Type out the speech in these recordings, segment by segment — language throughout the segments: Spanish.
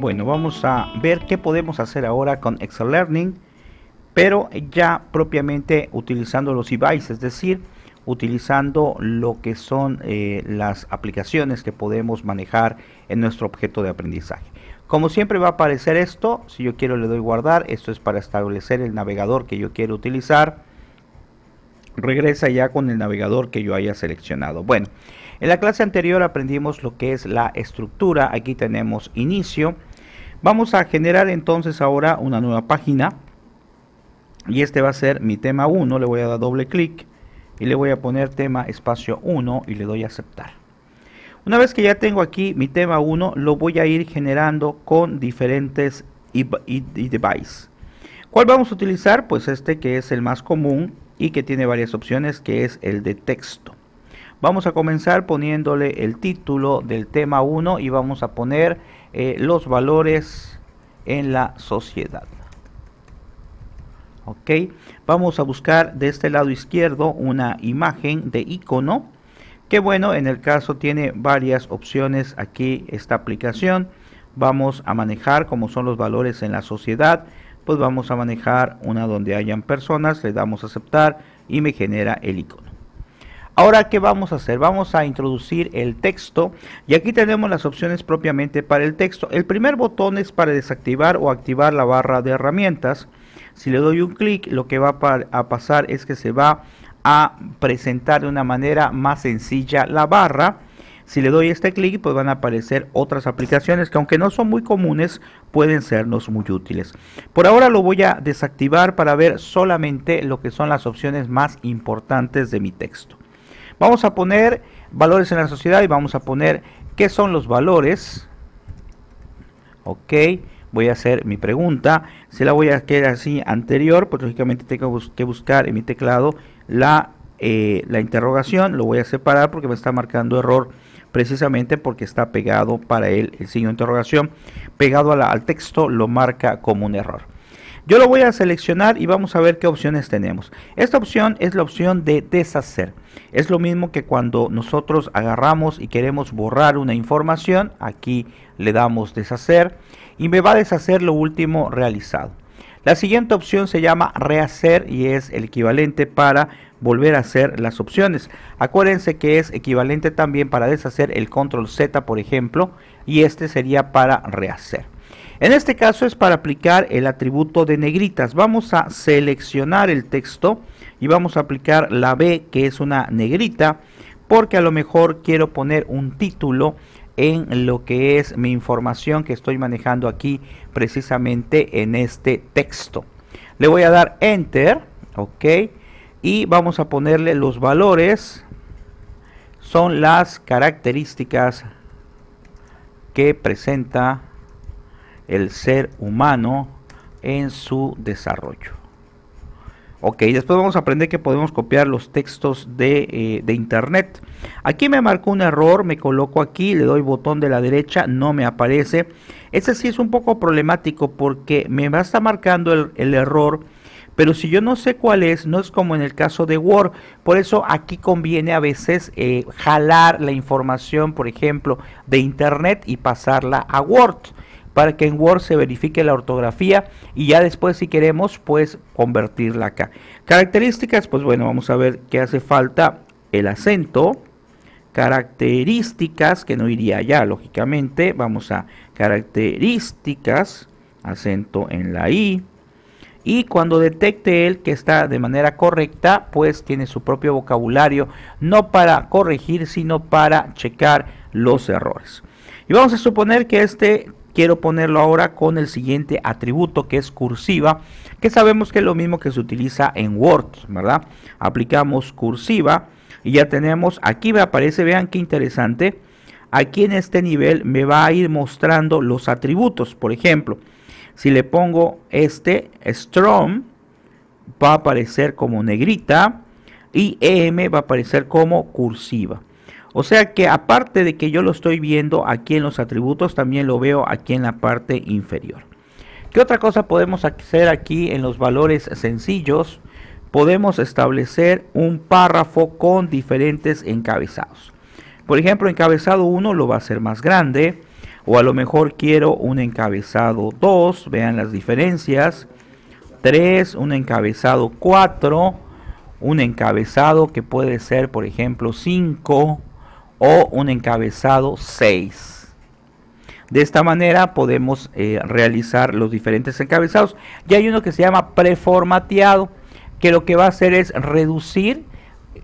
Bueno, vamos a ver qué podemos hacer ahora con Excel Learning, pero ya propiamente utilizando los devices, es decir, utilizando lo que son eh, las aplicaciones que podemos manejar en nuestro objeto de aprendizaje. Como siempre va a aparecer esto, si yo quiero le doy guardar, esto es para establecer el navegador que yo quiero utilizar. Regresa ya con el navegador que yo haya seleccionado. Bueno, en la clase anterior aprendimos lo que es la estructura, aquí tenemos inicio, Vamos a generar entonces ahora una nueva página y este va a ser mi tema 1, le voy a dar doble clic y le voy a poner tema espacio 1 y le doy a aceptar. Una vez que ya tengo aquí mi tema 1, lo voy a ir generando con diferentes e device. ¿Cuál vamos a utilizar? Pues este que es el más común y que tiene varias opciones, que es el de texto. Vamos a comenzar poniéndole el título del tema 1 y vamos a poner eh, los valores en la sociedad. Ok, vamos a buscar de este lado izquierdo una imagen de icono. Que bueno, en el caso tiene varias opciones aquí esta aplicación. Vamos a manejar como son los valores en la sociedad. Pues vamos a manejar una donde hayan personas, le damos a aceptar y me genera el icono. Ahora, ¿qué vamos a hacer? Vamos a introducir el texto y aquí tenemos las opciones propiamente para el texto. El primer botón es para desactivar o activar la barra de herramientas. Si le doy un clic, lo que va a pasar es que se va a presentar de una manera más sencilla la barra. Si le doy este clic, pues van a aparecer otras aplicaciones que aunque no son muy comunes, pueden sernos muy útiles. Por ahora lo voy a desactivar para ver solamente lo que son las opciones más importantes de mi texto. Vamos a poner valores en la sociedad y vamos a poner qué son los valores. Ok, voy a hacer mi pregunta. Se la voy a hacer así anterior, pues lógicamente tengo que buscar en mi teclado eh, la, interrogación. Lo voy a separar porque me está marcando error precisamente porque está pegado para él el signo de interrogación. Pegado al texto lo marca como un error. Yo lo voy a seleccionar y vamos a ver qué opciones tenemos. Esta opción es la opción de deshacer. Es lo mismo que cuando nosotros agarramos y queremos borrar una información. Aquí le damos deshacer y me va a deshacer lo último realizado. La siguiente opción se llama rehacer y es el equivalente para volver a hacer las opciones. Acuérdense que es equivalente también para deshacer el control Z, por ejemplo, y este sería para rehacer. En este caso es para aplicar el atributo de negritas. Vamos a seleccionar el texto y vamos a aplicar la B que es una negrita porque a lo mejor quiero poner un título en lo que es mi información que estoy manejando aquí precisamente en este texto. Le voy a dar enter, ok, y vamos a ponerle los valores, son las características que presenta el ser humano en su desarrollo. Ok, después vamos a aprender que podemos copiar los textos eh, de, internet. Aquí me marcó un error, me coloco aquí, le doy botón de la derecha, no me aparece. Este sí es un poco problemático porque me va a estar marcando el, error, pero si yo no sé cuál es, no es como en el caso de Word. Por eso aquí conviene a veces eh, jalar la información, por ejemplo, de internet y pasarla a Word para que en Word se verifique la ortografía y ya después si queremos pues convertirla acá. Características, pues bueno, vamos a ver que hace falta el acento. Características, que no iría allá lógicamente, vamos a características, acento en la I. Y cuando detecte él que está de manera correcta, pues tiene su propio vocabulario, no para corregir, sino para checar los errores. Y vamos a suponer que este quiero ponerlo ahora con el siguiente atributo que es cursiva, que sabemos que es lo mismo que se utiliza en Word, ¿verdad? Aplicamos cursiva y ya tenemos, aquí me aparece, vean qué interesante, aquí en este nivel me va a ir mostrando los atributos, por ejemplo, si le pongo este strong, va a aparecer como negrita y em va a aparecer como cursiva. O sea que aparte de que yo lo estoy viendo aquí en los atributos, también lo veo aquí en la parte inferior. ¿Qué otra cosa podemos hacer aquí en los valores sencillos? Podemos establecer un párrafo con diferentes encabezados. Por ejemplo, encabezado 1 lo va a hacer más grande. O a lo mejor quiero un encabezado 2, vean las diferencias. 3, un encabezado 4, un encabezado que puede ser, por ejemplo, 5 o un encabezado 6. De esta manera podemos eh, realizar los diferentes encabezados. Y hay uno que se llama preformateado, que lo que va a hacer es reducir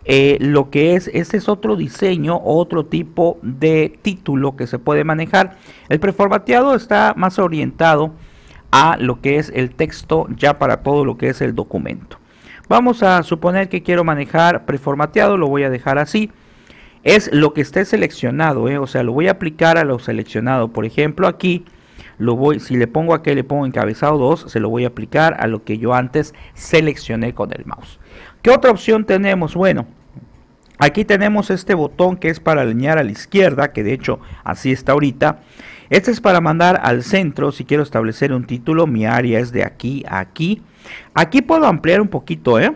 eh, lo que es, este es otro diseño, otro tipo de título que se puede manejar. El preformateado está más orientado a lo que es el texto ya para todo lo que es el documento. Vamos a suponer que quiero manejar preformateado, lo voy a dejar así es lo que esté seleccionado, ¿eh? o sea, lo voy a aplicar a lo seleccionado. Por ejemplo, aquí, lo voy, si le pongo aquí, le pongo encabezado 2, se lo voy a aplicar a lo que yo antes seleccioné con el mouse. ¿Qué otra opción tenemos? Bueno, aquí tenemos este botón que es para alinear a la izquierda, que de hecho así está ahorita. Este es para mandar al centro, si quiero establecer un título, mi área es de aquí a aquí. Aquí puedo ampliar un poquito, ¿eh?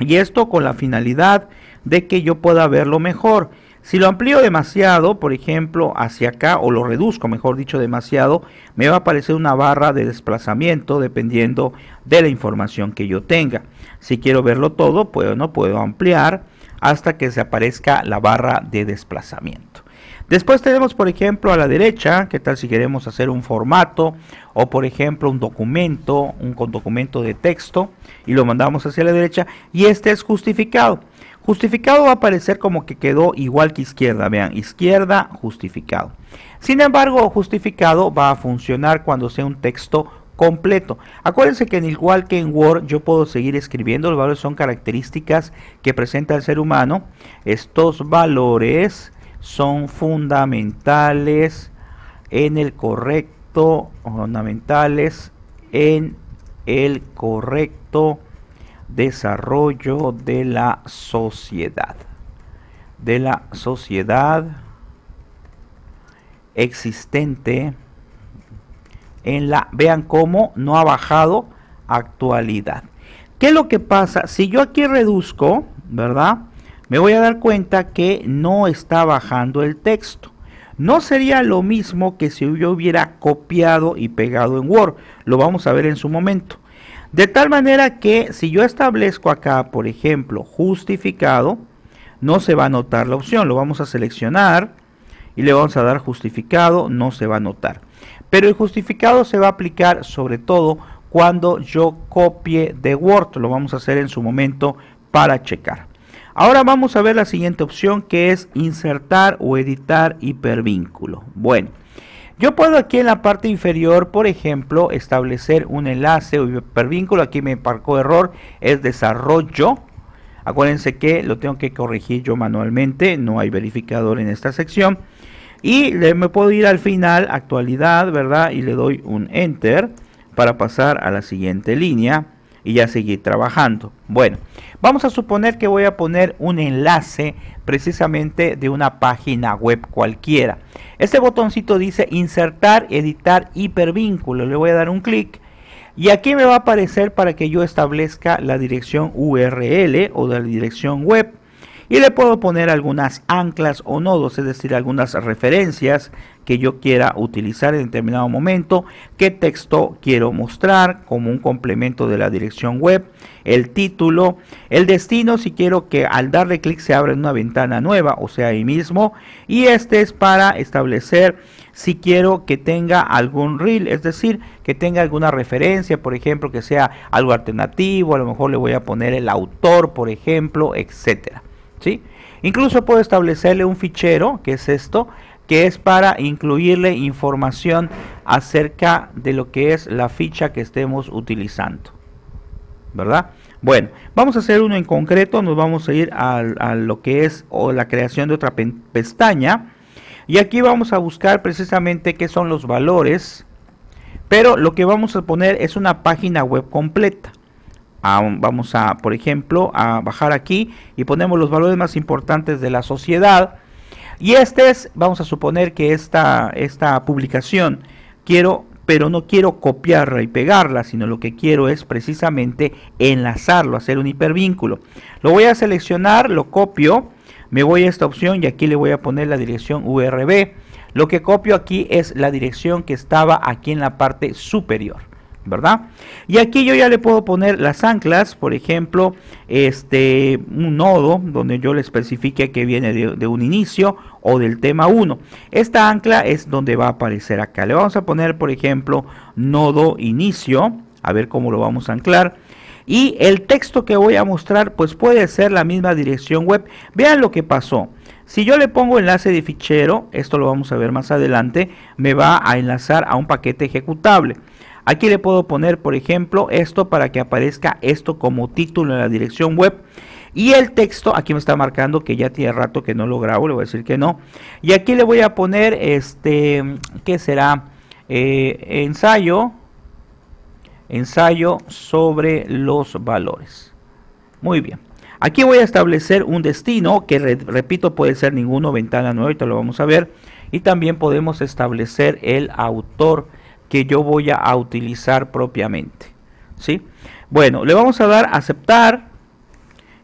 Y esto con la finalidad de que yo pueda verlo mejor. Si lo amplío demasiado, por ejemplo, hacia acá, o lo reduzco, mejor dicho, demasiado, me va a aparecer una barra de desplazamiento dependiendo de la información que yo tenga. Si quiero verlo todo, pues no puedo ampliar hasta que se aparezca la barra de desplazamiento. Después tenemos, por ejemplo, a la derecha, qué tal si queremos hacer un formato o, por ejemplo, un documento, un documento de texto y lo mandamos hacia la derecha y este es justificado. Justificado va a aparecer como que quedó igual que izquierda, vean, izquierda, justificado. Sin embargo, justificado va a funcionar cuando sea un texto completo. Acuérdense que en igual que en Word yo puedo seguir escribiendo, los valores son características que presenta el ser humano. Estos valores son fundamentales en el correcto, fundamentales en el correcto desarrollo de la sociedad. De la sociedad existente en la... Vean cómo no ha bajado actualidad. ¿Qué es lo que pasa? Si yo aquí reduzco, ¿verdad? Me voy a dar cuenta que no está bajando el texto. No sería lo mismo que si yo hubiera copiado y pegado en Word. Lo vamos a ver en su momento. De tal manera que si yo establezco acá, por ejemplo, justificado, no se va a notar la opción. Lo vamos a seleccionar y le vamos a dar justificado, no se va a notar. Pero el justificado se va a aplicar sobre todo cuando yo copie de Word. Lo vamos a hacer en su momento para checar. Ahora vamos a ver la siguiente opción que es insertar o editar hipervínculo. Bueno. Yo puedo aquí en la parte inferior, por ejemplo, establecer un enlace o hipervínculo. Aquí me marcó error, es desarrollo. Acuérdense que lo tengo que corregir yo manualmente, no hay verificador en esta sección. Y le, me puedo ir al final, actualidad, ¿verdad? Y le doy un enter para pasar a la siguiente línea y ya seguir trabajando. Bueno, vamos a suponer que voy a poner un enlace precisamente de una página web cualquiera. Este botoncito dice insertar, editar hipervínculo. Le voy a dar un clic. Y aquí me va a aparecer para que yo establezca la dirección URL o la dirección web y le puedo poner algunas anclas o nodos, es decir, algunas referencias que yo quiera utilizar en determinado momento, qué texto quiero mostrar como un complemento de la dirección web, el título, el destino si quiero que al darle clic se abra una ventana nueva, o sea, ahí mismo, y este es para establecer si quiero que tenga algún reel, es decir, que tenga alguna referencia, por ejemplo, que sea algo alternativo, a lo mejor le voy a poner el autor, por ejemplo, etcétera. Incluso puedo establecerle un fichero, que es esto, que es para incluirle información acerca de lo que es la ficha que estemos utilizando. ¿Verdad? Bueno, vamos a hacer uno en concreto, nos vamos a ir a, lo que es o la creación de otra pestaña. Y aquí vamos a buscar precisamente qué son los valores, pero lo que vamos a poner es una página web completa vamos a, por ejemplo, a bajar aquí y ponemos los valores más importantes de la sociedad. Y este es, vamos a suponer que esta, esta publicación quiero, pero no quiero copiarla y pegarla, sino lo que quiero es precisamente enlazarlo, hacer un hipervínculo. Lo voy a seleccionar, lo copio, me voy a esta opción y aquí le voy a poner la dirección URB. Lo que copio aquí es la dirección que estaba aquí en la parte superior. ¿verdad? Y aquí yo ya le puedo poner las anclas, por ejemplo, este, un nodo donde yo le especifique que viene de, de un inicio o del tema 1. Esta ancla es donde va a aparecer acá. Le vamos a poner, por ejemplo, nodo inicio, a ver cómo lo vamos a anclar. Y el texto que voy a mostrar, pues puede ser la misma dirección web. Vean lo que pasó. Si yo le pongo enlace de fichero, esto lo vamos a ver más adelante, me va a enlazar a un paquete ejecutable. Aquí le puedo poner, por ejemplo, esto para que aparezca esto como título en la dirección web. Y el texto, aquí me está marcando que ya tiene rato que no lo grabo, le voy a decir que no. Y aquí le voy a poner, este, ¿qué será? Eh, ensayo, ensayo sobre los valores. Muy bien. Aquí voy a establecer un destino que, repito, puede ser ninguno, ventana nueva, ahorita lo vamos a ver. Y también podemos establecer el autor que yo voy a, utilizar propiamente. ¿sí? Bueno, le vamos a dar aceptar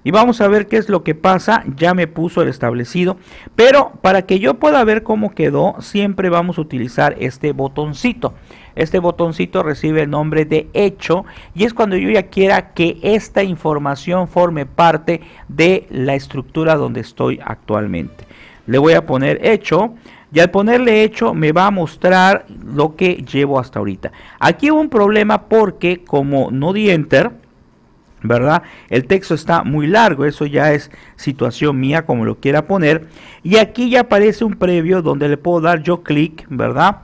y vamos a ver qué es lo que pasa. Ya me puso el establecido, pero para que yo pueda ver cómo quedó, siempre vamos a utilizar este botoncito. Este botoncito recibe el nombre de hecho y es cuando yo ya quiera que esta información forme parte de la estructura donde estoy actualmente. Le voy a poner hecho y al ponerle hecho me va a mostrar lo que llevo hasta ahorita. Aquí hubo un problema porque como no di enter, ¿verdad? El texto está muy largo, eso ya es situación mía como lo quiera poner. Y aquí ya aparece un previo donde le puedo dar yo clic, ¿verdad?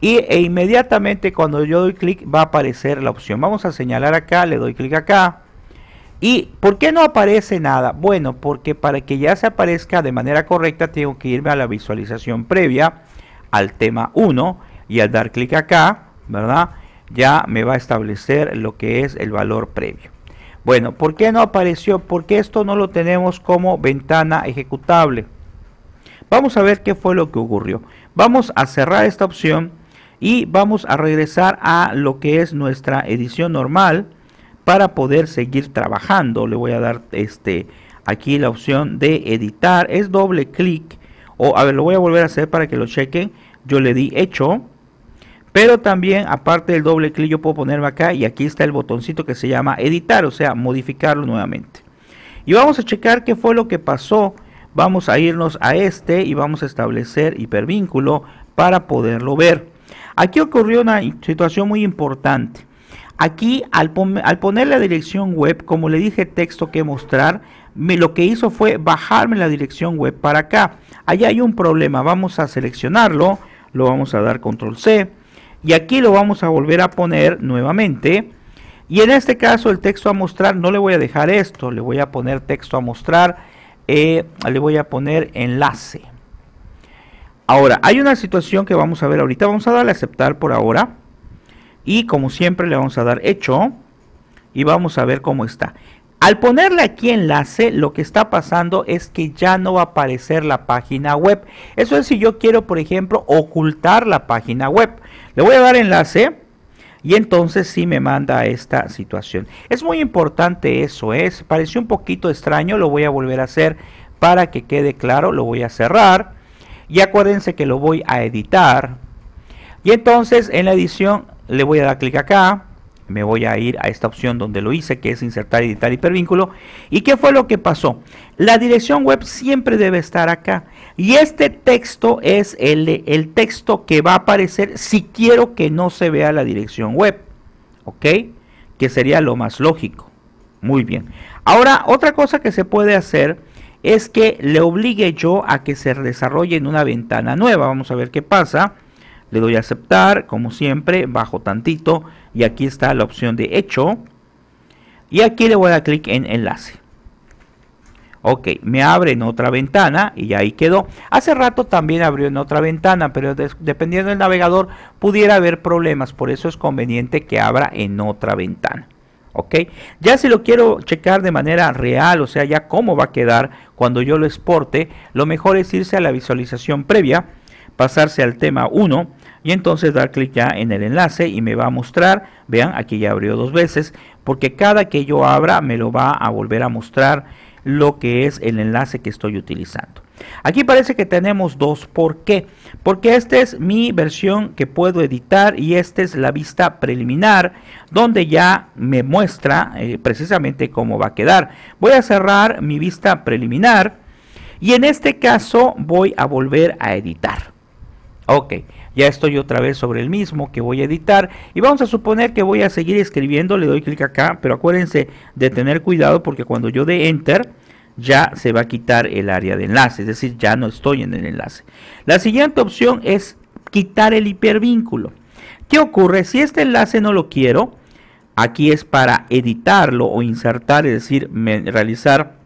Y, e inmediatamente cuando yo doy clic va a aparecer la opción. Vamos a señalar acá, le doy clic acá, ¿Y por qué no aparece nada? Bueno, porque para que ya se aparezca de manera correcta tengo que irme a la visualización previa, al tema 1, y al dar clic acá, ¿verdad? Ya me va a establecer lo que es el valor previo. Bueno, ¿por qué no apareció? Porque esto no lo tenemos como ventana ejecutable. Vamos a ver qué fue lo que ocurrió. Vamos a cerrar esta opción y vamos a regresar a lo que es nuestra edición normal para poder seguir trabajando. Le voy a dar este aquí la opción de editar. Es doble clic. O a ver, lo voy a volver a hacer para que lo chequen. Yo le di hecho. Pero también, aparte del doble clic, yo puedo ponerme acá y aquí está el botoncito que se llama editar, o sea, modificarlo nuevamente. Y vamos a checar qué fue lo que pasó. Vamos a irnos a este y vamos a establecer hipervínculo para poderlo ver. Aquí ocurrió una situación muy importante. Aquí al, poner la dirección web, como le dije texto que mostrar, lo que hizo fue bajarme la dirección web para acá. Allá hay un problema, vamos a seleccionarlo, lo vamos a dar control C y aquí lo vamos a volver a poner nuevamente. Y en este caso el texto a mostrar, no le voy a dejar esto, le voy a poner texto a mostrar, eh, le voy a poner enlace. Ahora, hay una situación que vamos a ver ahorita, vamos a darle a aceptar por ahora y como siempre le vamos a dar hecho y vamos a ver cómo está. Al ponerle aquí enlace, lo que está pasando es que ya no va a aparecer la página web. Eso es si yo quiero, por ejemplo, ocultar la página web. Le voy a dar enlace y entonces sí me manda a esta situación. Es muy importante eso, es ¿eh? pareció un poquito extraño, lo voy a volver a hacer para que quede claro, lo voy a cerrar. Y acuérdense que lo voy a editar. Y entonces en la edición le voy a dar clic acá, me voy a ir a esta opción donde lo hice, que es insertar, editar hipervínculo. ¿Y qué fue lo que pasó? La dirección web siempre debe estar acá. Y este texto es el, el texto que va a aparecer si quiero que no se vea la dirección web. ¿Ok? Que sería lo más lógico. Muy bien. Ahora, otra cosa que se puede hacer es que le obligue yo a que se desarrolle en una ventana nueva. Vamos a ver qué pasa. Le doy a aceptar, como siempre, bajo tantito y aquí está la opción de hecho. Y aquí le voy a dar clic en enlace. Ok, me abre en otra ventana y ahí quedó. Hace rato también abrió en otra ventana, pero dependiendo del navegador pudiera haber problemas. Por eso es conveniente que abra en otra ventana. Ok, ya si lo quiero checar de manera real, o sea, ya cómo va a quedar cuando yo lo exporte, lo mejor es irse a la visualización previa, pasarse al tema 1 y entonces dar clic ya en el enlace y me va a mostrar, vean aquí ya abrió dos veces, porque cada que yo abra me lo va a volver a mostrar lo que es el enlace que estoy utilizando. Aquí parece que tenemos dos. ¿Por qué? Porque esta es mi versión que puedo editar y esta es la vista preliminar donde ya me muestra eh, precisamente cómo va a quedar. Voy a cerrar mi vista preliminar y en este caso voy a volver a editar. Ok, ya estoy otra vez sobre el mismo que voy a editar y vamos a suponer que voy a seguir escribiendo, le doy clic acá, pero acuérdense de tener cuidado porque cuando yo dé enter ya se va a quitar el área de enlace, es decir, ya no estoy en el enlace. La siguiente opción es quitar el hipervínculo. ¿Qué ocurre? Si este enlace no lo quiero, aquí es para editarlo o insertar, es decir, realizar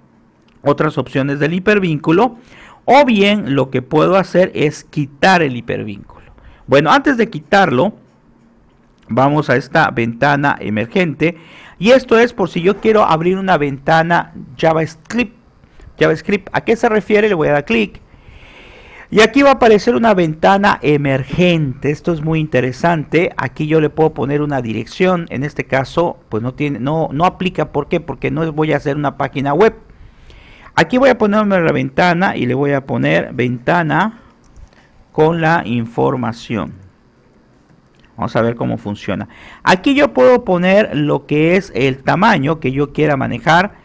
otras opciones del hipervínculo, o bien lo que puedo hacer es quitar el hipervínculo. Bueno, antes de quitarlo, vamos a esta ventana emergente. Y esto es por si yo quiero abrir una ventana JavaScript. JavaScript, ¿a qué se refiere? Le voy a dar clic. Y aquí va a aparecer una ventana emergente. Esto es muy interesante. Aquí yo le puedo poner una dirección. En este caso, pues no tiene, no, no aplica. ¿Por qué? Porque no voy a hacer una página web. Aquí voy a ponerme la ventana y le voy a poner ventana con la información. Vamos a ver cómo funciona. Aquí yo puedo poner lo que es el tamaño que yo quiera manejar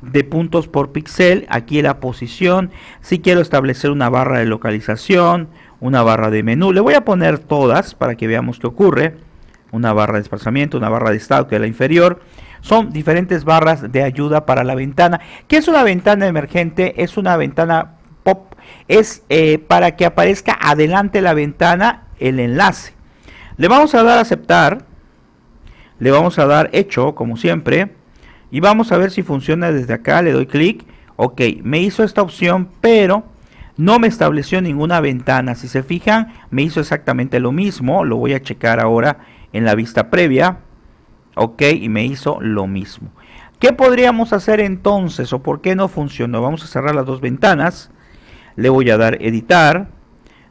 de puntos por píxel. Aquí la posición. Si quiero establecer una barra de localización, una barra de menú. Le voy a poner todas para que veamos qué ocurre. Una barra de desplazamiento, una barra de estado que es la inferior. Son diferentes barras de ayuda para la ventana. ¿Qué es una ventana emergente? Es una ventana pop es eh, para que aparezca adelante la ventana el enlace. Le vamos a dar aceptar, le vamos a dar hecho como siempre y vamos a ver si funciona desde acá, le doy clic, ok, me hizo esta opción pero no me estableció ninguna ventana, si se fijan me hizo exactamente lo mismo, lo voy a checar ahora en la vista previa, ok, y me hizo lo mismo. ¿Qué podríamos hacer entonces o por qué no funcionó? Vamos a cerrar las dos ventanas le voy a dar editar,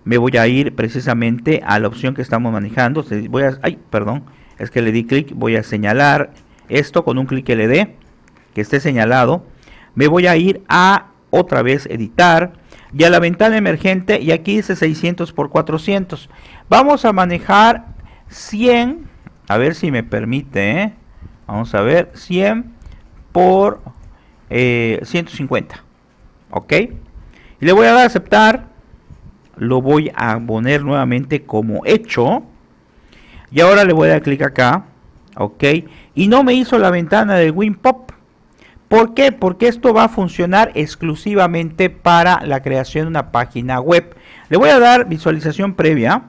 me voy a ir precisamente a la opción que estamos manejando, voy a, ay, perdón, es que le di clic, voy a señalar esto con un clic que le dé, que esté señalado, me voy a ir a otra vez editar y a la ventana emergente y aquí dice 600 por 400 vamos a manejar 100 a ver si me permite ¿eh? vamos a ver 100 por 150 eh, ok le voy a dar a aceptar. Lo voy a poner nuevamente como hecho. Y ahora le voy a dar clic acá. Ok. Y no me hizo la ventana de WinPop. ¿Por qué? Porque esto va a funcionar exclusivamente para la creación de una página web. Le voy a dar visualización previa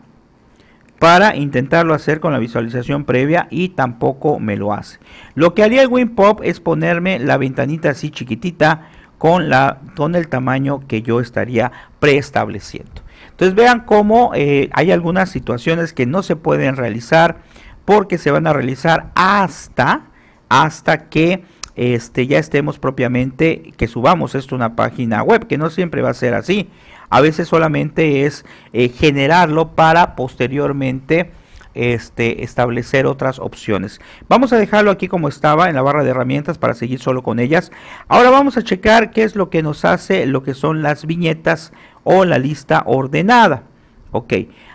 para intentarlo hacer con la visualización previa y tampoco me lo hace. Lo que haría el WinPop es ponerme la ventanita así chiquitita con, la, el tamaño que yo estaría preestableciendo. Entonces vean cómo eh, hay algunas situaciones que no se pueden realizar porque se van a realizar hasta, hasta que este, ya estemos propiamente, que subamos esto a una página web, que no siempre va a ser así. A veces solamente es eh, generarlo para posteriormente este, establecer otras opciones. Vamos a dejarlo aquí como estaba en la barra de herramientas para seguir solo con ellas. Ahora vamos a checar qué es lo que nos hace lo que son las viñetas o la lista ordenada. Ok,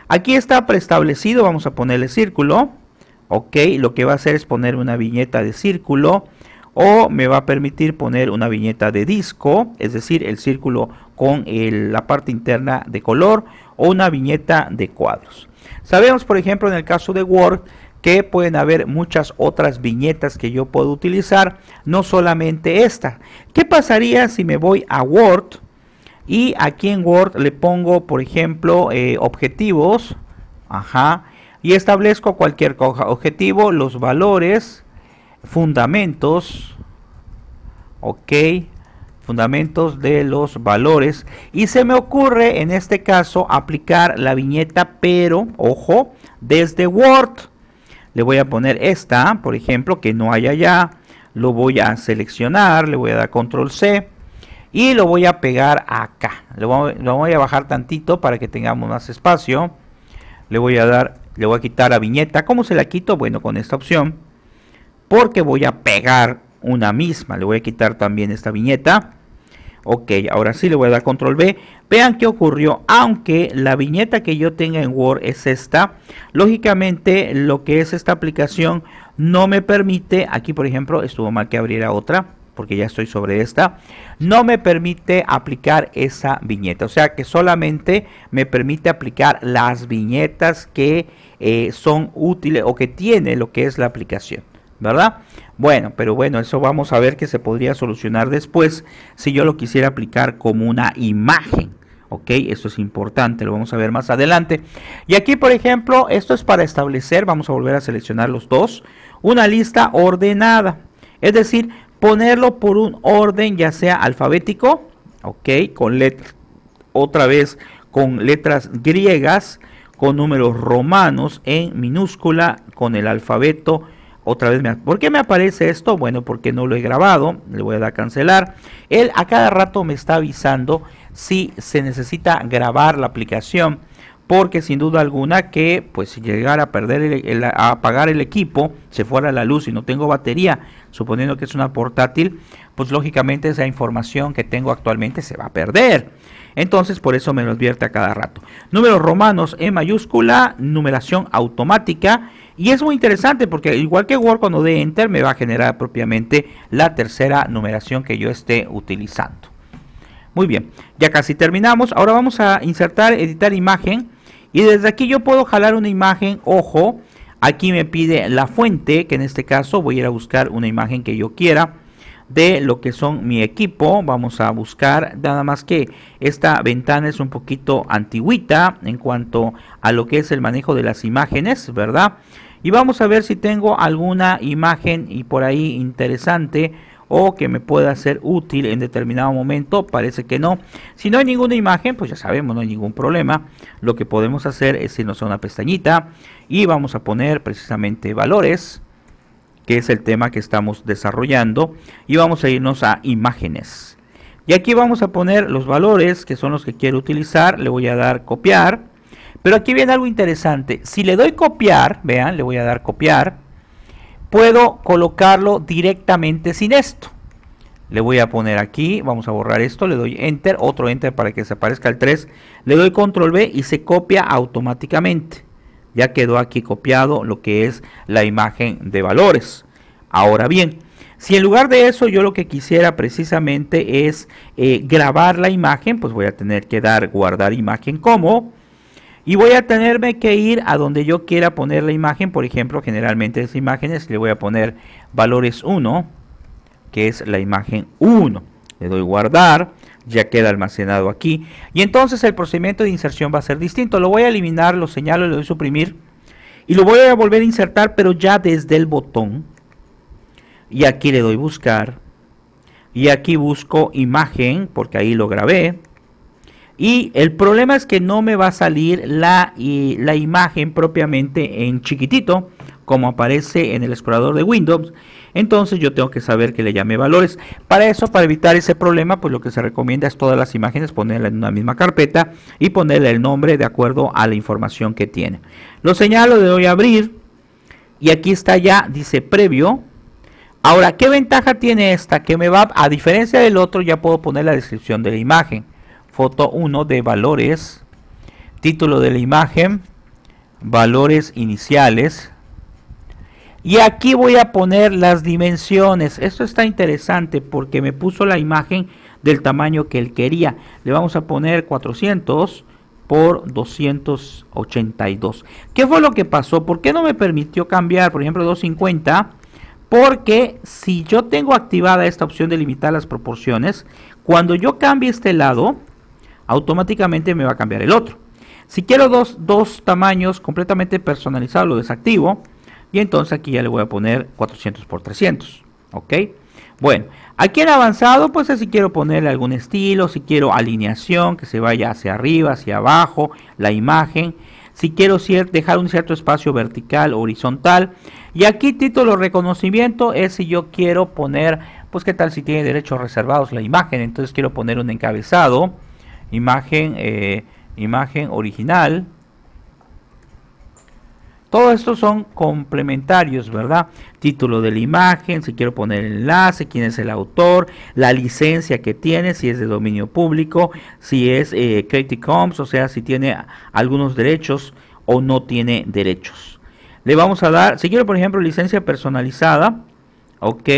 aquí está preestablecido, vamos a ponerle círculo. Ok, lo que va a hacer es poner una viñeta de círculo o me va a permitir poner una viñeta de disco, es decir, el círculo con la parte interna de color o una viñeta de cuadros. Sabemos, por ejemplo, en el caso de Word, que pueden haber muchas otras viñetas que yo puedo utilizar, no solamente esta. ¿Qué pasaría si me voy a Word y aquí en Word le pongo, por ejemplo, eh, objetivos, ajá, y establezco cualquier objetivo, los valores, fundamentos, ok, fundamentos de los valores y se me ocurre en este caso aplicar la viñeta pero, ojo, desde Word. Le voy a poner esta, por ejemplo, que no haya ya. Lo voy a seleccionar, le voy a dar control C y lo voy a pegar acá. Lo, voy a bajar tantito para que tengamos más espacio. Le voy a dar, le voy a quitar la viñeta. ¿Cómo se la quito? Bueno, con esta opción porque voy a pegar una misma. Le voy a quitar también esta viñeta. Ok, ahora sí le voy a dar control B. Vean qué ocurrió, aunque la viñeta que yo tenga en Word es esta, lógicamente lo que es esta aplicación no me permite, aquí por ejemplo estuvo mal que abriera otra, porque ya estoy sobre esta, no me permite aplicar esa viñeta. O sea que solamente me permite aplicar las viñetas que eh, son útiles o que tiene lo que es la aplicación. ¿verdad? Bueno, pero bueno, eso vamos a ver que se podría solucionar después si yo lo quisiera aplicar como una imagen. ¿ok? Eso es importante, lo vamos a ver más adelante. Y aquí, por ejemplo, esto es para establecer, vamos a volver a seleccionar los dos, una lista ordenada. Es decir, ponerlo por un orden ya sea alfabético, ¿ok? Con letras, otra vez con letras griegas, con números romanos en minúscula, con el alfabeto otra vez, me, ¿por qué me aparece esto? Bueno, porque no lo he grabado, le voy a dar cancelar. Él a cada rato me está avisando si se necesita grabar la aplicación, porque sin duda alguna que pues si llegara a perder a apagar el equipo, se fuera la luz y no tengo batería, suponiendo que es una portátil, pues lógicamente esa información que tengo actualmente se va a perder. Entonces, por eso me lo advierte a cada rato. Números romanos en mayúscula, numeración automática y es muy interesante porque igual que Word cuando dé Enter me va a generar propiamente la tercera numeración que yo esté utilizando. Muy bien, ya casi terminamos. Ahora vamos a insertar, editar imagen. Y desde aquí yo puedo jalar una imagen, ojo, aquí me pide la fuente, que en este caso voy a ir a buscar una imagen que yo quiera de lo que son mi equipo. Vamos a buscar, nada más que esta ventana es un poquito antiguita en cuanto a lo que es el manejo de las imágenes, ¿verdad? Y vamos a ver si tengo alguna imagen y por ahí interesante o que me pueda ser útil en determinado momento, parece que no. Si no hay ninguna imagen, pues ya sabemos, no hay ningún problema. Lo que podemos hacer es irnos a una pestañita y vamos a poner precisamente valores, que es el tema que estamos desarrollando, y vamos a irnos a imágenes. Y aquí vamos a poner los valores que son los que quiero utilizar, le voy a dar copiar pero aquí viene algo interesante. Si le doy copiar, vean, le voy a dar copiar, puedo colocarlo directamente sin esto. Le voy a poner aquí, vamos a borrar esto, le doy enter, otro enter para que se aparezca el 3. Le doy control B y se copia automáticamente. Ya quedó aquí copiado lo que es la imagen de valores. Ahora bien, si en lugar de eso yo lo que quisiera precisamente es eh, grabar la imagen, pues voy a tener que dar guardar imagen como y voy a tenerme que ir a donde yo quiera poner la imagen. Por ejemplo, generalmente las imágenes le voy a poner valores 1, que es la imagen 1. Le doy guardar, ya queda almacenado aquí. Y entonces el procedimiento de inserción va a ser distinto. Lo voy a eliminar, lo señalo, le doy suprimir. Y lo voy a volver a insertar, pero ya desde el botón. Y aquí le doy buscar. Y aquí busco imagen, porque ahí lo grabé. Y el problema es que no me va a salir la, la imagen propiamente en chiquitito, como aparece en el explorador de Windows. Entonces yo tengo que saber que le llame valores. Para eso, para evitar ese problema, pues lo que se recomienda es todas las imágenes ponerla en una misma carpeta y ponerle el nombre de acuerdo a la información que tiene. Lo señalo, le doy a abrir y aquí está ya, dice previo. Ahora, ¿qué ventaja tiene esta? Que me va, a diferencia del otro, ya puedo poner la descripción de la imagen foto 1 de valores, título de la imagen, valores iniciales. Y aquí voy a poner las dimensiones. Esto está interesante porque me puso la imagen del tamaño que él quería. Le vamos a poner 400 por 282. ¿Qué fue lo que pasó? ¿Por qué no me permitió cambiar, por ejemplo, 250? Porque si yo tengo activada esta opción de limitar las proporciones, cuando yo cambie este lado, automáticamente me va a cambiar el otro. Si quiero dos, tamaños completamente personalizados, lo desactivo. Y entonces aquí ya le voy a poner 400 por 300. ¿Ok? Bueno, aquí en avanzado, pues si quiero ponerle algún estilo, si quiero alineación, que se vaya hacia arriba, hacia abajo, la imagen. Si quiero dejar un cierto espacio vertical, horizontal. Y aquí título reconocimiento es si yo quiero poner, pues qué tal si tiene derechos reservados la imagen. Entonces quiero poner un encabezado imagen, eh, imagen original. Todo esto son complementarios, ¿verdad? Título de la imagen, si quiero poner el enlace, quién es el autor, la licencia que tiene, si es de dominio público, si es eh, Creative Commons, o sea, si tiene algunos derechos o no tiene derechos. Le vamos a dar, si quiero, por ejemplo, licencia personalizada, ok,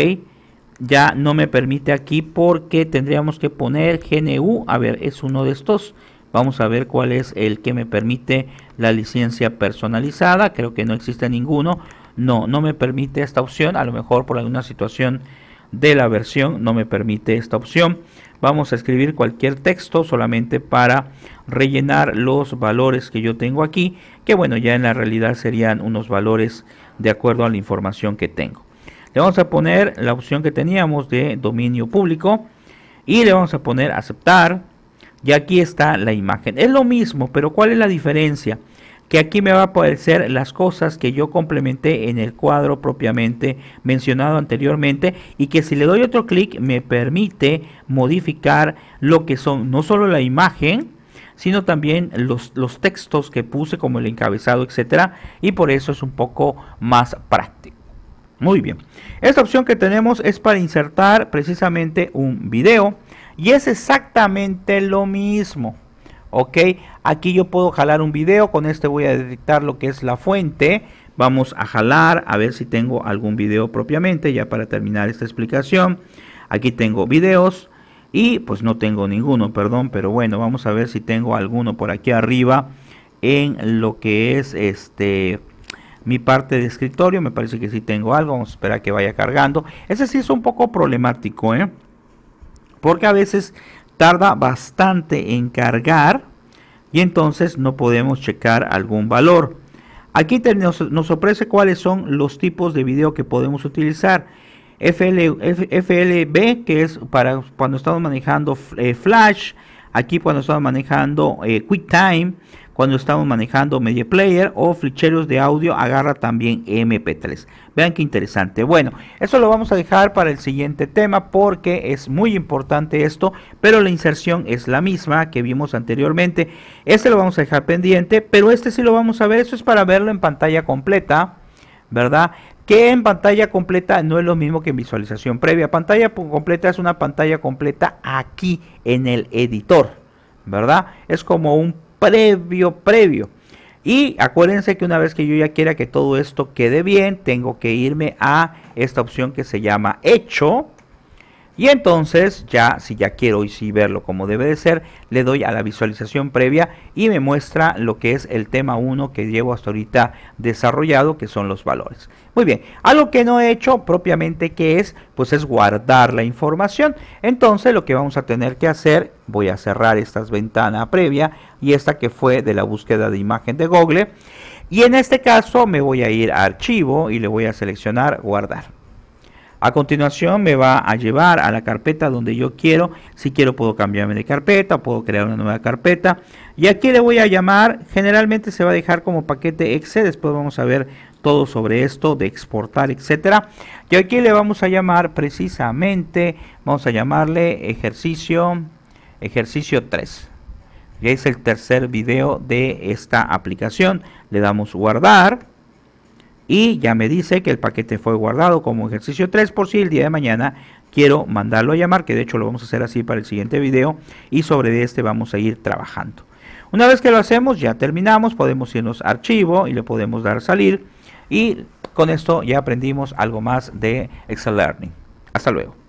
ya no me permite aquí porque tendríamos que poner GNU. A ver, es uno de estos. Vamos a ver cuál es el que me permite la licencia personalizada. Creo que no existe ninguno. No, no me permite esta opción. A lo mejor por alguna situación de la versión no me permite esta opción. Vamos a escribir cualquier texto solamente para rellenar los valores que yo tengo aquí. Que bueno, ya en la realidad serían unos valores de acuerdo a la información que tengo. Le vamos a poner la opción que teníamos de dominio público y le vamos a poner aceptar. Y aquí está la imagen. Es lo mismo, pero ¿cuál es la diferencia? Que aquí me va a aparecer las cosas que yo complementé en el cuadro propiamente mencionado anteriormente y que si le doy otro clic me permite modificar lo que son no solo la imagen, sino también los, los, textos que puse como el encabezado, etcétera, y por eso es un poco más práctico. Muy bien. Esta opción que tenemos es para insertar precisamente un video y es exactamente lo mismo. Ok, aquí yo puedo jalar un video, con este voy a detectar lo que es la fuente. Vamos a jalar a ver si tengo algún video propiamente ya para terminar esta explicación. Aquí tengo videos y pues no tengo ninguno, perdón, pero bueno, vamos a ver si tengo alguno por aquí arriba en lo que es este mi parte de escritorio, me parece que sí tengo algo, vamos a esperar que vaya cargando. Ese sí es un poco problemático, ¿eh? porque a veces tarda bastante en cargar y entonces no podemos checar algún valor. Aquí nos, ofrece cuáles son los tipos de video que podemos utilizar. FL, FLB, que es para cuando estamos manejando eh, Flash, aquí cuando estamos manejando eh, QuickTime, cuando estamos manejando media player o ficheros de audio agarra también mp3 vean qué interesante bueno eso lo vamos a dejar para el siguiente tema porque es muy importante esto pero la inserción es la misma que vimos anteriormente este lo vamos a dejar pendiente pero este sí lo vamos a ver eso es para verlo en pantalla completa verdad que en pantalla completa no es lo mismo que en visualización previa. Pantalla completa es una pantalla completa aquí en el editor, ¿verdad? Es como un previo, previo. Y acuérdense que una vez que yo ya quiera que todo esto quede bien, tengo que irme a esta opción que se llama hecho. Y entonces ya, si ya quiero y si verlo como debe de ser, le doy a la visualización previa y me muestra lo que es el tema 1 que llevo hasta ahorita desarrollado, que son los valores. Muy bien, algo que no he hecho propiamente que es, pues es guardar la información. Entonces lo que vamos a tener que hacer, voy a cerrar estas ventanas previa, y esta que fue de la búsqueda de imagen de Google. Y en este caso me voy a ir a archivo y le voy a seleccionar guardar. A continuación me va a llevar a la carpeta donde yo quiero. Si quiero puedo cambiarme de carpeta, puedo crear una nueva carpeta. Y aquí le voy a llamar, generalmente se va a dejar como paquete Excel, después vamos a ver todo sobre esto de exportar, etcétera. Y aquí le vamos a llamar precisamente, vamos a llamarle ejercicio, ejercicio 3. Ya es el tercer video de esta aplicación. Le damos guardar. Y ya me dice que el paquete fue guardado como ejercicio 3 por si el día de mañana quiero mandarlo a llamar, que de hecho lo vamos a hacer así para el siguiente video y sobre este vamos a ir trabajando. Una vez que lo hacemos ya terminamos, podemos irnos a archivo y le podemos dar salir y con esto ya aprendimos algo más de Excel Learning. Hasta luego.